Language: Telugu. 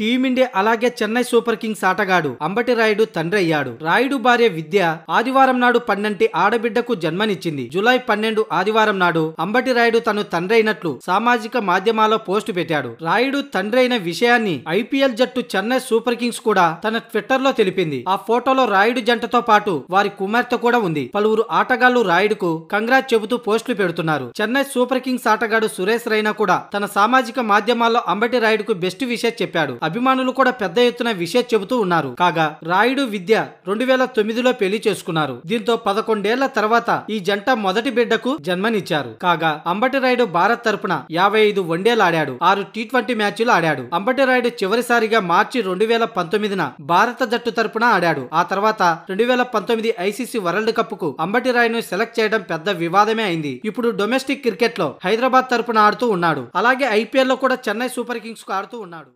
టీమిండియా అలాగే చెన్నై సూపర్ కింగ్స్ ఆటగాడు అంబటి రాయుడు తండ్రి అయ్యాడు రాయుడు భార్య విద్య ఆదివారం నాడు పన్నెంటి ఆడబిడ్డకు జన్మనిచ్చింది జులై పన్నెండు ఆదివారం నాడు అంబటి రాయుడు తను తండ్రి అయినట్లు సామాజిక మాధ్యమాల్లో పోస్టు పెట్టాడు రాయుడు తండ్రి అయిన విషయాన్ని ఐపీఎల్ జట్టు చెన్నై సూపర్ కింగ్స్ కూడా తన ట్విట్టర్ లో తెలిపింది ఆ ఫోటోలో రాయుడు జంటతో పాటు వారి కుమార్తె కూడా ఉంది పలువురు ఆటగాళ్లు రాయుడుకు కంగ్రాట్ చెబుతూ పోస్టులు పెడుతున్నారు చెన్నై సూపర్ కింగ్స్ ఆటగాడు సురేష్ రైనా కూడా తన సామాజిక మాధ్యమాల్లో అంబటి రాయుడుకు బెస్ట్ విషయం చెప్పాడు అభిమానులు కూడా పెద్ద ఎత్తున విషయ చెబుతూ ఉన్నారు కాగా రాయుడు విద్య రెండు వేల తొమ్మిదిలో పెళ్లి చేసుకున్నారు దీంతో పదకొండేళ్ల తర్వాత ఈ జంట మొదటి బిడ్డకు జన్మనిచ్చారు కాగా అంబటి రాయుడు భారత్ తరపున యాభై ఐదు వన్డేలు ఆడాడు ఆరు టీ ట్వంటీ మ్యాచ్లు ఆడాడు అంబటి రాయుడు చివరిసారిగా మార్చి రెండు వేల పంతొమ్మిదిన భారత జట్టు తరపున ఆడాడు ఆ తర్వాత రెండు వేల పంతొమ్మిది ఐసీసీ వరల్డ్ కప్ కు అంబటి రాయుడు సెలెక్ట్ చేయడం పెద్ద వివాదమే అయింది ఇప్పుడు డొమెస్టిక్ క్రికెట్ లో హైదరాబాద్ తరపున ఆడుతూ ఉన్నాడు అలాగే ఐపీఎల్ లో కూడా చెన్నై సూపర్ కింగ్స్ కు ఆడుతూ ఉన్నాడు